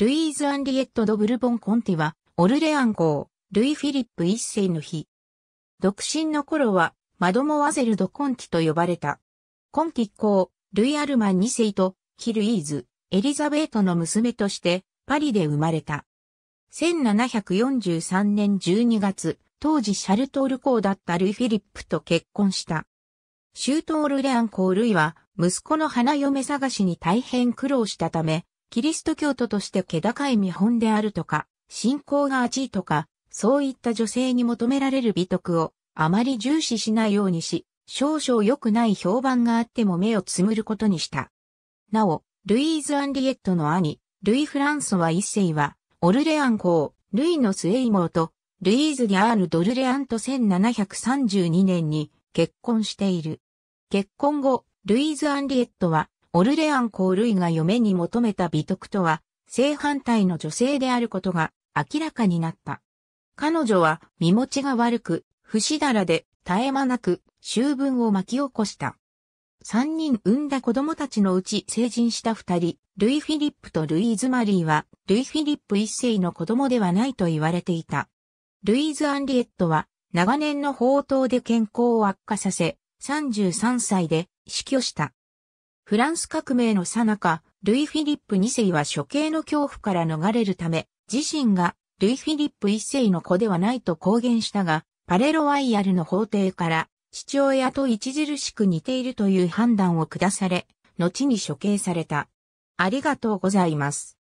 ルイーズ・アンリエット・ド・ブルボン・コンティは、オルレアン公、ルイ・フィリップ一世の日。独身の頃は、マドモワゼル・ド・コンティと呼ばれた。コンティ公、ルイ・アルマン二世と、ヒルイーズ、エリザベートの娘として、パリで生まれた。1743年12月、当時シャルトール公だったルイ・フィリップと結婚した。シュートオルレアン公ルイは、息子の花嫁探しに大変苦労したため、キリスト教徒として気高い見本であるとか、信仰が厚いとか、そういった女性に求められる美徳をあまり重視しないようにし、少々良くない評判があっても目をつむることにした。なお、ルイーズ・アンリエットの兄、ルイ・フランソワ一世は、オルレアン公、ルイの末妹、ルイーズ・ギャール・ドルレアンと1732年に結婚している。結婚後、ルイーズ・アンリエットはオルレアン公類が嫁に求めた美徳とは、正反対の女性であることが明らかになった。彼女は身持ちが悪く、不死だらで絶え間なく修文を巻き起こした。三人産んだ子供たちのうち成人した二人、ルイ・フィリップとルイーズ・マリーは、ルイ・フィリップ一世の子供ではないと言われていた。ルイーズ・アンリエットは、長年の放蕩で健康を悪化させ、33歳で死去した。フランス革命の最中、ルイ・フィリップ2世は処刑の恐怖から逃れるため、自身がルイ・フィリップ1世の子ではないと公言したが、パレロワイヤルの法廷から父親と著しく似ているという判断を下され、後に処刑された。ありがとうございます。